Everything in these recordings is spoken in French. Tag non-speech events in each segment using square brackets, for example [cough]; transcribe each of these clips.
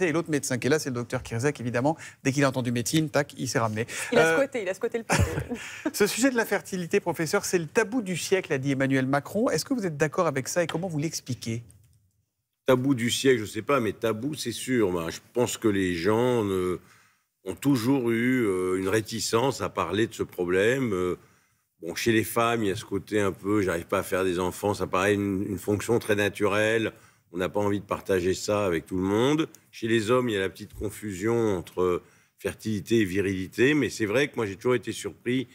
et l'autre médecin qui est là, c'est le docteur Kirzek évidemment. Dès qu'il a entendu médecine, tac, il s'est ramené. Il a euh, squatté, il a squatté le [laughs] Ce sujet de la fertilité, professeur, c'est le tabou du siècle, a dit Emmanuel Macron. Est-ce que vous êtes d'accord avec ça et comment vous l'expliquez Tabou du siècle, je ne sais pas, mais tabou, c'est sûr. Ben, je pense que les gens ont toujours eu euh, une réticence à parler de ce problème. Euh, bon, chez les femmes, il y a ce côté un peu, j'arrive pas à faire des enfants, ça paraît une fonction très naturelle on n'a pas envie de partager ça avec tout le monde. Chez les hommes, il y a la petite confusion entre fertilité et virilité, mais c'est vrai que moi j'ai toujours été surpris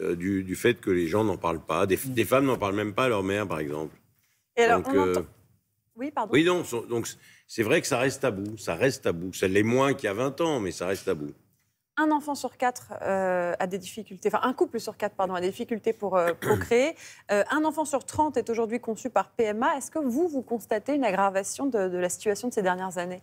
euh, du, fait que les gens n'en parlent pas. Mm. Des, femmes n'en parlent même pas à leur mère, par exemple. Et alors, euh, Oui, pardon. Oui, non, donc c'est vrai que ça reste à bout. ça reste tabou. Ça l'est moins qu'il y a 20 ans, mais ça reste à bout un enfant sur quatre euh, a des difficultés, enfin un couple sur quatre, pardon, a des difficultés pour euh, [clears throat] créer. procréer. Euh, un enfant sur 30 est aujourd'hui conçu par PMA. Est-ce que vous, vous constatez une aggravation de, la situation de ces dernières années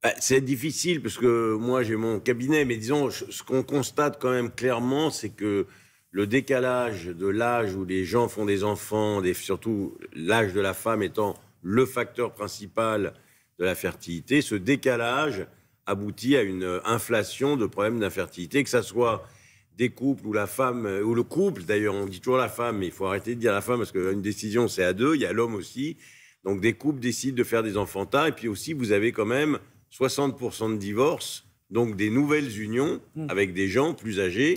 bah, c'est difficile parce que moi j'ai mon cabinet, mais disons, ce qu'on constate quand même clairement, c'est que le décalage de l'âge où les gens font des enfants, des, surtout l'âge de la femme étant le facteur principal de la fertilité, ce décalage aboutit à une euh, inflation de problèmes d'infertilité, que ce soit des couples ou la femme, euh, ou le couple d'ailleurs, on dit toujours la femme, mais il faut arrêter de dire la femme parce qu'une décision c'est à deux, il y a l'homme aussi. Donc des couples décident de faire des tard. et puis aussi vous avez quand même 60% de divorces donc des nouvelles unions hmm. avec des gens plus âgés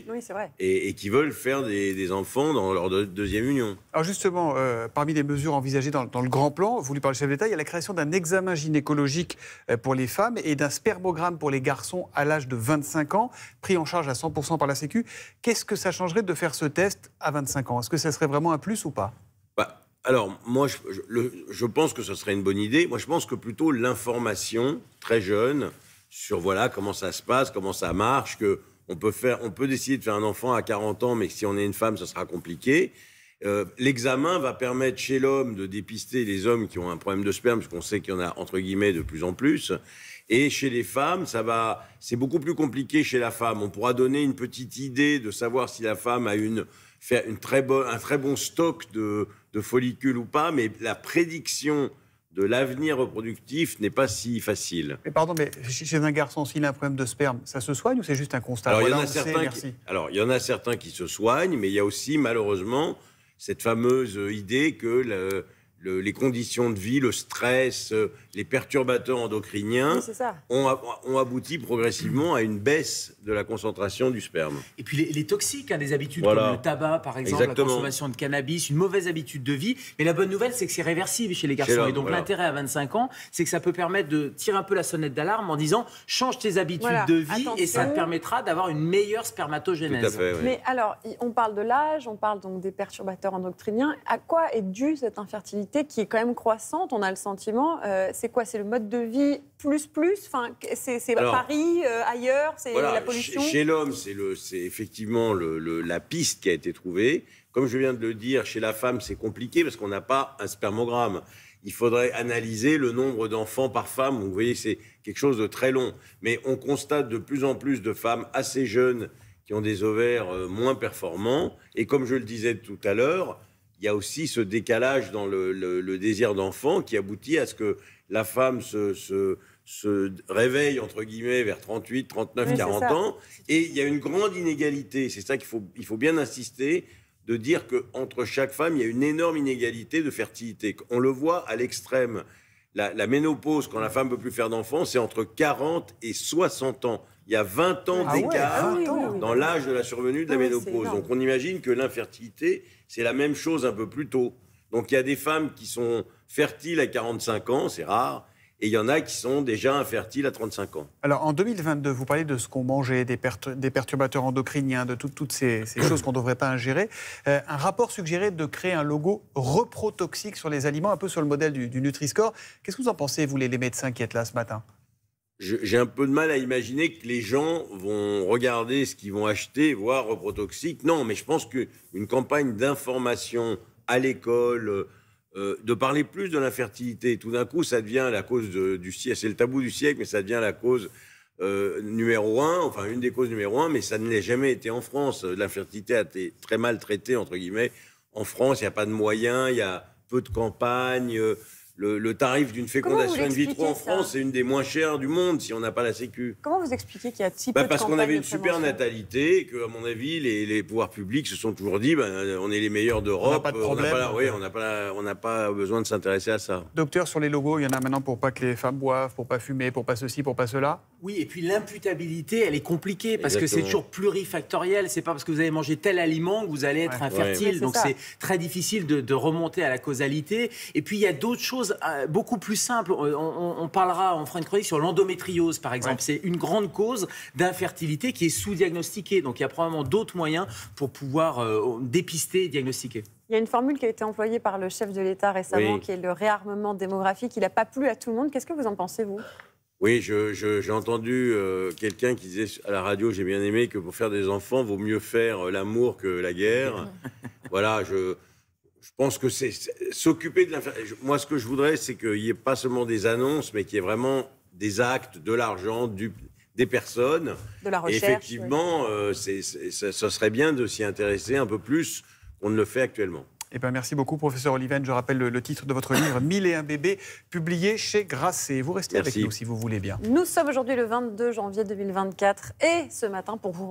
Et, qui veulent faire des, enfants dans leur deuxième union. Alors justement, euh, parmi les mesures envisagées dans, le grand plan voulu par le chef d'État, il y a la création d'un examen gynécologique euh, pour les femmes et d'un spermogramme pour les garçons à l'âge de 25 ans, pris en charge à 100% par la Sécu. Qu'est-ce que ça changerait de faire ce test à 25 ans Est-ce que ça serait vraiment un plus ou pas bah, Alors, moi, je, je pense que ce serait une bonne idée. Moi, je pense que plutôt l'information très jeune sur voilà comment ça se passe, comment ça marche, que on peut faire, on peut décider de faire un enfant à 40 ans, mais si on est une femme, ça sera compliqué. Euh, l'examen va permettre chez l'homme de dépister les hommes qui ont un problème de sperme, parce qu'on sait qu'il y en a entre guillemets de plus en plus. Et chez les femmes, ça va, c'est beaucoup plus compliqué chez la femme. On pourra donner une petite idée de savoir si la femme a une, une très un très bon stock de follicules ou pas, mais la prédiction de l'avenir reproductif n'est pas si facile. Mais pardon, mais chez un garçon, s'il a un problème de sperme, ça se soigne ou c'est juste un constat alors, il y en a certains qui, il y en a certains qui se soignent, mais il y a aussi, malheureusement, cette fameuse idée que... Le, les conditions de vie, le stress, euh, les perturbateurs endocriniens ont, abouti progressivement à une baisse de la concentration du sperme. Et puis les, toxiques, hein, des habitudes comme le tabac par exemple, la consommation de cannabis, une mauvaise habitude de vie. Mais la bonne nouvelle, c'est que c'est réversible chez les garçons. Et donc l'intérêt à 25 ans, c'est que ça peut permettre de tirer un peu la sonnette d'alarme en disant change tes habitudes de vie et ça te permettra d'avoir une meilleure spermatogénèse. Mais alors, on parle de l'âge, on parle donc des perturbateurs endocriniens. À quoi est due cette infertilité qui est quand même croissante, on a le sentiment. Euh, c'est quoi C'est le mode de vie plus plus enfin, C'est Paris, euh, ailleurs, c'est la pollution Chez, chez l'homme, c'est effectivement le, la piste qui a été trouvée. Comme je viens de le dire, chez la femme, c'est compliqué parce qu'on n'a pas un spermogramme. Il faudrait analyser le nombre d'enfants par femme. Vous voyez, c'est quelque chose de très long. Mais on constate de plus en plus de femmes assez jeunes qui ont des ovaires euh, moins performants. Et comme je le disais tout à l'heure, il y a aussi ce décalage dans le, désir d'enfant qui aboutit à ce que la femme se, réveille, entre guillemets, vers 38, 39, 40 ans. Et il y a une grande inégalité. C'est ça qu'il faut, il faut bien insister de dire qu'entre chaque femme, il y a une énorme inégalité de fertilité. On le voit à l'extrême. La, ménopause, quand la femme ne peut plus faire d'enfants, c'est entre 40 et 60 ans il y a 20 ans ah d'écart ah dans l'âge de la survenue de la ah ménopause. Donc on imagine que l'infertilité, c'est la même chose un peu plus tôt. Donc il y a des femmes qui sont fertiles à 45 ans, c'est rare, et il y en a qui sont déjà infertiles à 35 ans. Alors en 2022, vous parlez de ce qu'on mangeait, des, des, perturbateurs endocriniens, de toutes ces, [coughs] choses qu'on ne devrait pas ingérer. Euh, un rapport suggérait de créer un logo reprotoxique sur les aliments, un peu sur le modèle du, Nutri-Score. Qu'est-ce que vous en pensez, vous les médecins qui êtes là ce matin j'ai un peu de mal à imaginer que les gens vont regarder ce qu'ils vont acheter, voir reprotoxique. Non, mais je pense qu'une campagne d'information à l'école, euh, euh, de parler plus de l'infertilité, tout d'un coup, ça devient la cause du siècle. C'est le tabou du siècle, mais ça devient la cause euh, numéro un, enfin une des causes numéro un, mais ça ne l'est jamais été en France. L'infertilité a été très mal traitée, entre guillemets. En France, il n'y a pas de moyens, il y a peu de campagnes le, tarif d'une fécondation in vitro en France est une des moins chères du monde si on n'a pas la Sécu. Comment vous expliquez qu'il y a si bah peu Parce qu'on avait une super natalité et que, à mon avis, les, les, pouvoirs publics se sont toujours dit bah, euh, on est les meilleurs d'Europe. On n'a pas de euh, problème. On n'a pas, besoin de s'intéresser à ça. Docteur, sur les logos, il y en a maintenant pour pas que les femmes boivent, pour pas fumer, pour pas ceci, pour pas cela. Oui, et puis l'imputabilité, elle est compliquée parce que c'est toujours plurifactoriel. C'est pas parce que vous avez mangé tel aliment que vous allez être infertile. Donc c'est très difficile de, de remonter à la causalité. Et puis il y a d'autres choses euh, beaucoup plus simple. Euh, on, parlera, on fera une chronique sur l'endométriose, par exemple. C'est une grande cause d'infertilité qui est sous-diagnostiquée. Donc il y a probablement d'autres moyens pour pouvoir euh, dépister et diagnostiquer. Il y a une formule qui a été employée par le chef de l'État récemment, qui est le réarmement démographique. Il n'a pas plu à tout le monde. Qu'est-ce que vous en pensez, vous oui, j'ai entendu quelqu'un qui disait à la radio, j'ai bien aimé que pour faire des enfants, vaut mieux faire l'amour que la guerre. [laughs] voilà, je, je pense que c'est s'occuper de la. Moi, ce que je voudrais, c'est qu'il n'y ait pas seulement des annonces, mais qu'il y ait vraiment des actes, de l'argent, des personnes. De la recherche. effectivement, euh, ce serait bien de s'y intéresser un peu plus qu'on ne le fait actuellement. Eh bien, merci beaucoup, professeur Oliven. Je rappelle le, titre de votre livre, Mille et un bébés, publié chez Grasset. Vous restez avec nous si vous voulez bien. Nous sommes aujourd'hui le 22 janvier 2024 et ce matin, pour vous